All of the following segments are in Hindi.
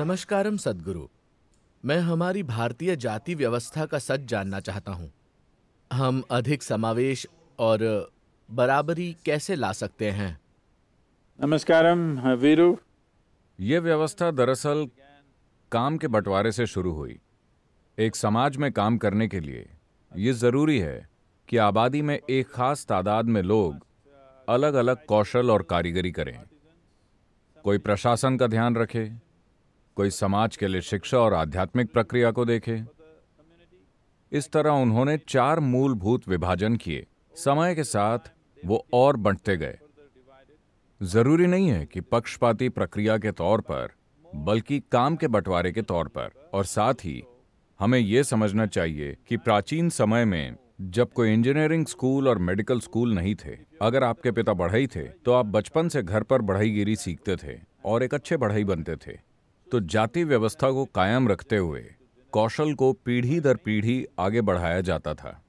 नमस्कारम सदगुरु मैं हमारी भारतीय जाति व्यवस्था का सच जानना चाहता हूँ हम अधिक समावेश और बराबरी कैसे ला सकते हैं नमस्कारम हाँ, वीरू ये व्यवस्था दरअसल काम के बंटवारे से शुरू हुई एक समाज में काम करने के लिए ये ज़रूरी है कि आबादी में एक खास तादाद में लोग अलग अलग कौशल और कारीगरी करें कोई प्रशासन का ध्यान रखे कोई समाज के लिए शिक्षा और आध्यात्मिक प्रक्रिया को देखे इस तरह उन्होंने चार मूलभूत विभाजन किए समय के साथ वो और बंटते गए जरूरी नहीं है कि पक्षपाती प्रक्रिया के तौर पर बल्कि काम के बंटवारे के तौर पर और साथ ही हमें यह समझना चाहिए कि प्राचीन समय में जब कोई इंजीनियरिंग स्कूल और मेडिकल स्कूल नहीं थे अगर आपके पिता बढ़ई थे तो आप बचपन से घर पर बढ़ईगिरी सीखते थे और एक अच्छे बढ़ई बनते थे तो जाति व्यवस्था को कायम रखते हुए कौशल को पीढ़ी दर पीढ़ी आगे बढ़ाया जाता था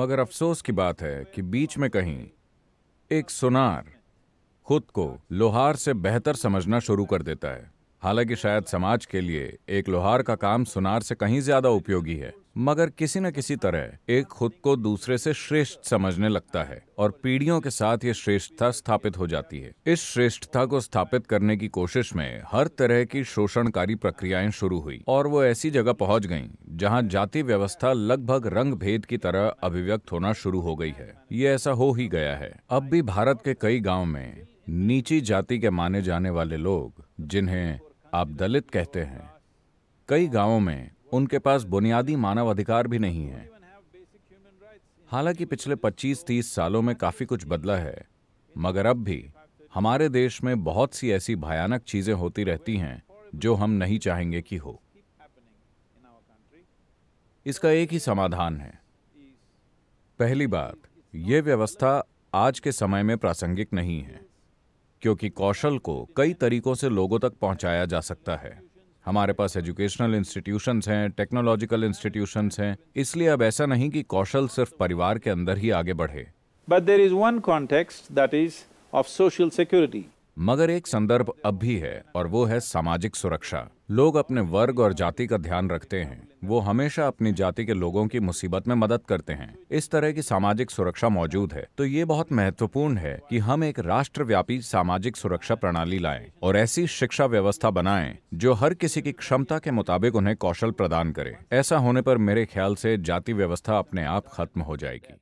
मगर अफसोस की बात है कि बीच में कहीं एक सुनार खुद को लोहार से बेहतर समझना शुरू कर देता है हालांकि शायद समाज के लिए एक लोहार का काम सुनार से कहीं ज्यादा उपयोगी है मगर किसी न किसी तरह एक खुद को दूसरे से श्रेष्ठ समझने लगता है और पीढ़ियों के साथ ये श्रेष्ठता स्थापित हो जाती है इस श्रेष्ठता को स्थापित करने की कोशिश में हर तरह की शोषणकारी प्रक्रियाएं शुरू हुई और वो ऐसी जगह पहुंच गईं जहां जाति व्यवस्था लगभग रंग भेद की तरह अभिव्यक्त होना शुरू हो गई है ये ऐसा हो ही गया है अब भी भारत के कई गाँव में नीची जाति के माने जाने वाले लोग जिन्हें आप दलित कहते हैं कई गाँवों में उनके पास बुनियादी मानवाधिकार भी नहीं है हालांकि पिछले 25-30 सालों में काफी कुछ बदला है मगर अब भी हमारे देश में बहुत सी ऐसी भयानक चीजें होती रहती हैं जो हम नहीं चाहेंगे कि हो इसका एक ही समाधान है पहली बात यह व्यवस्था आज के समय में प्रासंगिक नहीं है क्योंकि कौशल को कई तरीकों से लोगों तक पहुंचाया जा सकता है हमारे पास एजुकेशनल इंस्टीट्यूशंस हैं टेक्नोलॉजिकल इंस्टीट्यूशंस हैं इसलिए अब ऐसा नहीं कि कौशल सिर्फ परिवार के अंदर ही आगे बढ़े but there is one context that is of social security मगर एक संदर्भ अब भी है और वो है सामाजिक सुरक्षा लोग अपने वर्ग और जाति का ध्यान रखते हैं वो हमेशा अपनी जाति के लोगों की मुसीबत में मदद करते हैं इस तरह की सामाजिक सुरक्षा मौजूद है तो ये बहुत महत्वपूर्ण है कि हम एक राष्ट्रव्यापी सामाजिक सुरक्षा प्रणाली लाएं और ऐसी शिक्षा व्यवस्था बनाएं जो हर किसी की क्षमता के मुताबिक उन्हें कौशल प्रदान करे ऐसा होने पर मेरे ख्याल से जाति व्यवस्था अपने आप खत्म हो जाएगी